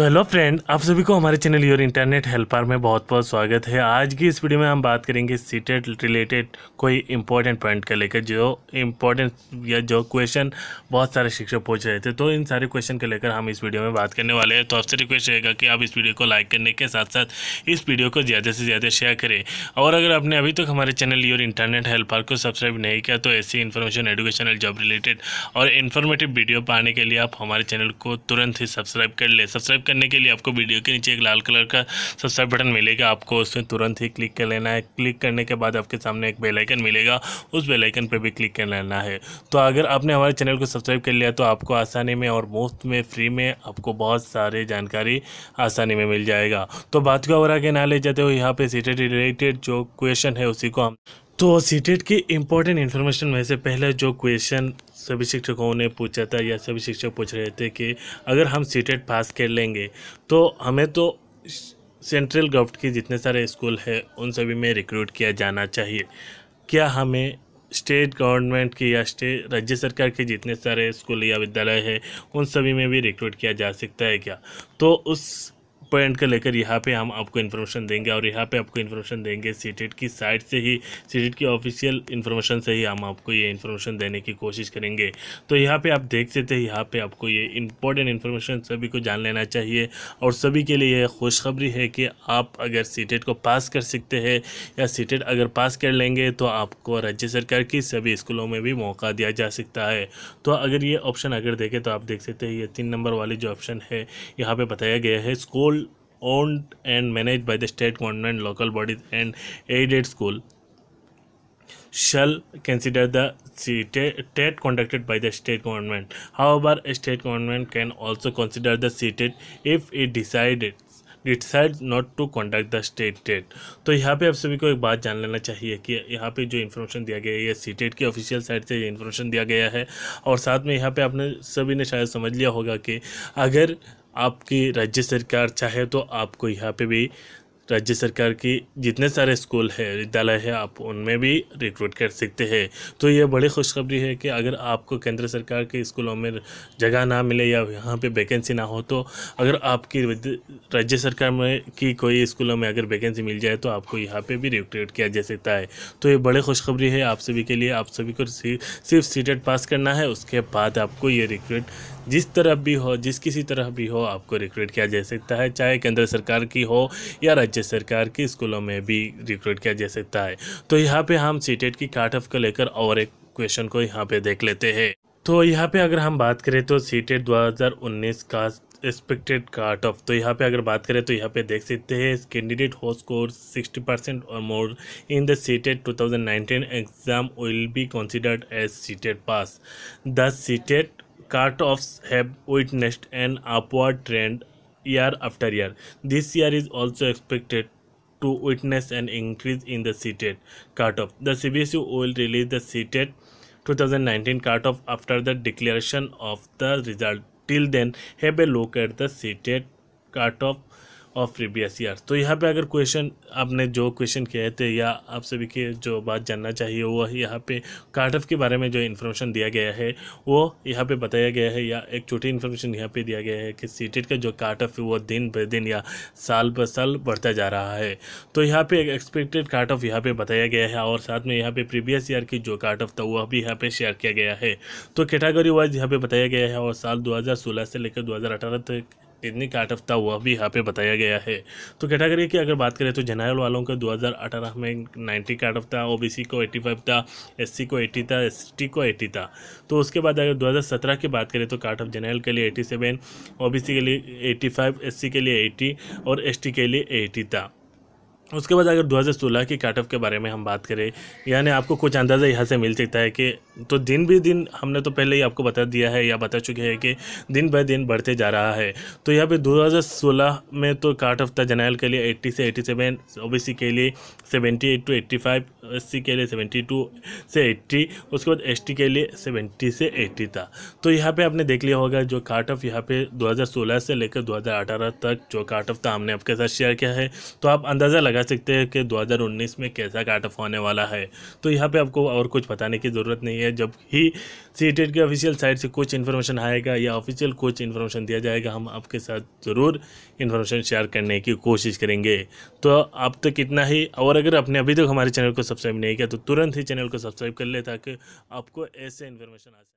तो hello friend आप सभी को हमारे चैनल योर इंटरनेट हेल्पर में बहुत बहुत स्वागत है आज की इस वीडियो में हम बात करेंगे सीटेट रिलेटेड कोई इम्पोर्टेंट पॉइंट का लेकर जो इम्पोर्टेंट या जो क्वेश्चन बहुत सारे शिक्षक पूछ रहे थे तो इन सारे क्वेश्चन के लेकर हम इस वीडियो में बात करने वाले हैं तो आपसे रिक्वेस्ट रहेगा कि आप इस वीडियो को लाइक करने के साथ साथ इस वीडियो को ज़्यादा से ज़्यादा शेयर करें और अगर आपने अभी तक हमारे चैनल योर इंटरनेट हेल्पर को सब्सक्राइब नहीं किया तो ऐसी इन्फॉर्मेशन एडुकेशनल जॉब रिलेटेड और इन्फॉर्मेटिव वीडियो पाने के लिए आप हमारे चैनल को तुरंत ही सब्सक्राइब कर लें सब्सक्राइब करने के लिए आपको वीडियो के नीचे एक लाल कलर का सब्सक्राइब बटन मिलेगा आपको उसमें तुरंत ही क्लिक कर लेना है क्लिक करने के बाद आपके सामने एक बेलाइकन मिलेगा उस बेलाइकन पर भी क्लिक कर लेना है तो अगर आपने हमारे चैनल को सब्सक्राइब कर लिया तो आपको आसानी में और मुफ्त में फ्री में आपको बहुत सारे जानकारी आसानी में मिल जाएगा तो बात को और आगे ना ले जाते हुए यहाँ पे सीटेट रिलेटेड जो क्वेश्चन है उसी को हम तो सीटेट की इंपॉर्टेंट इन्फॉर्मेशन में से पहले जो क्वेश्चन सभी शिक्षकों ने पूछा था या सभी शिक्षक पूछ रहे थे कि अगर हम सीटेट पास e कर लेंगे तो हमें तो सेंट्रल गवर्नमेंट के जितने सारे स्कूल हैं उन सभी में रिक्रूट किया जाना चाहिए क्या हमें स्टेट गवर्नमेंट के या स्टेट राज्य सरकार के जितने सारे स्कूल या विद्यालय हैं उन सभी में भी रिक्रूट किया जा सकता है क्या तो उस पॉइंट का लेकर यहाँ पे हम आपको इन्फॉर्मेशन देंगे और यहाँ पे आपको इन्फॉर्मेशन देंगे सीटेट e की साइट से ही सीटेट e की ऑफिशियल इन्फॉर्मेशन से ही हम आपको ये इन्फॉर्मेशन देने की कोशिश करेंगे तो यहाँ पे आप देख सकते हैं यहाँ पे आपको ये इंपॉर्टेंट इन्फॉर्मेशन सभी को जान लेना चाहिए और सभी के लिए यह खुशखबरी है कि आप अगर सी e को पास कर सकते हैं या सी अगर पास कर लेंगे तो आपको राज्य सरकार की सभी स्कूलों में भी मौका दिया जा सकता है तो अगर ये ऑप्शन अगर देखें तो आप देख सकते हैं ये तीन नंबर वाले जो ऑप्शन है यहाँ पर बताया गया है school owned and managed by the state government local bodies and aided school shall consider the state conducted by the state government however a state government can also consider the state if it decided decide not to conduct the state TET तो यहाँ पे आप सभी को एक बात जान लेना चाहिए कि यहाँ पे जो इन्फॉर्मेशन दिया गया है ये सी टेट की ऑफिशियल साइड से ये इन्फॉर्मेशन दिया गया है और साथ में यहाँ पे आपने सभी ने शायद समझ लिया होगा कि अगर आपकी राज्य सरकार चाहे तो आपको यहाँ पे भी राज्य सरकार की जितने सारे स्कूल है विद्यालय है आप उनमें भी रिक्रूट कर सकते हैं तो यह बड़ी खुशखबरी है कि अगर आपको केंद्र सरकार के स्कूलों में जगह ना मिले या यहाँ पे वैकेंसी ना हो तो अगर आपकी राज्य सरकार में की कोई स्कूलों में अगर वैकेंसी मिल जाए तो आपको यहाँ पर भी रिक्रूट किया जा सकता है तो ये बड़ी खुशखबरी है आप सभी के लिए आप सभी को सिर्फ सीटेट पास करना है उसके बाद आपको ये रिक्रूट जिस तरफ भी हो जिस किसी तरह भी हो आपको रिक्रूट किया जा सकता है चाहे केंद्र सरकार की हो या राज्य राज्य सरकार के स्कूलों में भी रिक्रूट किया जा सकता है तो यहाँ पे हम सी e की काट ऑफ को लेकर और एक क्वेश्चन को यहाँ पे देख लेते हैं तो यहाँ पे अगर हम बात करें तो e सी टेट का एक्सपेक्टेड काट ऑफ तो यहाँ पे अगर बात करें तो यहाँ पे देख सकते हैं कैंडिडेट हो स्कोर सिक्सटी परसेंट और more in the CTET nineteen exam will be considered as CTET pass the CTET cut off have witnessed an upward trend year after year. This year is also expected to witness an increase in the CTET cutoff. The CBSU will release the CTET 2019 cutoff after the declaration of the result. Till then, have a look at the CTET cutoff off previous year तो यहाँ पे अगर question आपने जो question किए थे या आप सभी के जो बात जानना चाहिए वो यहाँ पे कार्ट ऑफ के बारे में जो इन्फॉर्मेशन दिया गया है वो यहाँ पे बताया गया है या एक छोटी इन्फॉर्मेशन यहाँ पे दिया गया है कि सीटेट का जो कार्ट ऑफ है वो दिन ब दिन या साल ब साल बढ़ता जा रहा है तो यहाँ पे एक्सपेक्टेड कार्ट ऑफ यहाँ पे बताया गया है और साथ में यहाँ पे प्रीवियस ईयर की जो कार्ट ऑफ था वह भी यहाँ पे शेयर किया गया है तो कैटागरी वाइज यहाँ पे बताया गया है और साल सोलह से लेकर अठारह तक टेक्निक ऑफ़ था वह भी यहाँ पे बताया गया है तो कैटागरी की अगर बात करें तो जनरल वालों का 2018 में 90 का आर्ट हफ्ता ओबीसी को 85 था एससी को 80 था एस को 80 था तो उसके बाद अगर 2017 की बात करें तो काट ऑफ जनरल के लिए 87 ओबीसी के लिए 85 एससी के लिए 80 और एसटी के लिए 80 था उसके बाद अगर 2016 के कट ऑफ के बारे में हम बात करें यानी आपको कुछ अंदाज़ा यहाँ से मिल सकता है कि तो दिन भी दिन हमने तो पहले ही आपको बता दिया है या बता चुके हैं कि दिन बाय दिन बढ़ते जा रहा है तो यहाँ पे 2016 में तो कार्ट ऑफ था जनरल के लिए 80 से 87 सेवन के लिए 78 टू 85 फाइव के लिए 72 से 80 उसके बाद एस के लिए 70 से 80 था तो यहाँ पर आपने देख लिया होगा जो कार्ट ऑफ यहाँ पर दो से लेकर दो तक जो कट ऑफ था हमने आपके साथ शेयर किया है तो आप अंदाज़ा लगा लगा सकते हैं कि 2019 में कैसा काट ऑफ होने वाला है तो यहाँ पे आपको और कुछ बताने की ज़रूरत नहीं है जब ही सी टेट के ऑफिशियल साइट से कुछ इन्फॉर्मेशन आएगा या ऑफिशियल कुछ इन्फॉर्मेशन दिया जाएगा हम आपके साथ ज़रूर इन्फॉर्मेशन शेयर करने की कोशिश करेंगे तो आप तक इतना ही और अगर आपने अभी तक हमारे चैनल को सब्सक्राइब नहीं किया तो तुरंत ही चैनल को सब्सक्राइब कर ले ताकि आपको ऐसे इन्फॉर्मेशन आ सके